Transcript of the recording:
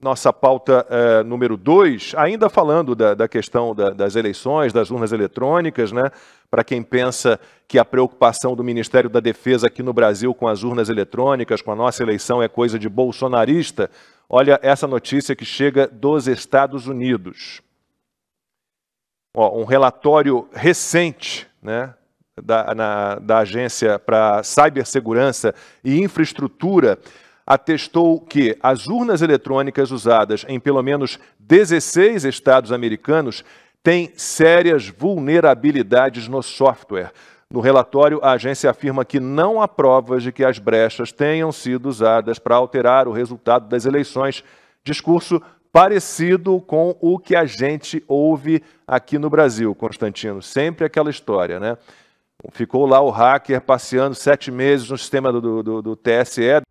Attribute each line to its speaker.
Speaker 1: nossa pauta eh, número 2, ainda falando da, da questão da, das eleições, das urnas eletrônicas, né? Para quem pensa que a preocupação do Ministério da Defesa aqui no Brasil com as urnas eletrônicas, com a nossa eleição, é coisa de bolsonarista, olha essa notícia que chega dos Estados Unidos. Ó, um relatório recente, né? Da, na, da Agência para Cibersegurança e Infraestrutura atestou que as urnas eletrônicas usadas em pelo menos 16 estados americanos têm sérias vulnerabilidades no software. No relatório, a agência afirma que não há provas de que as brechas tenham sido usadas para alterar o resultado das eleições. Discurso parecido com o que a gente ouve aqui no Brasil, Constantino. Sempre aquela história, né? Ficou lá o hacker passeando sete meses no sistema do, do, do TSE.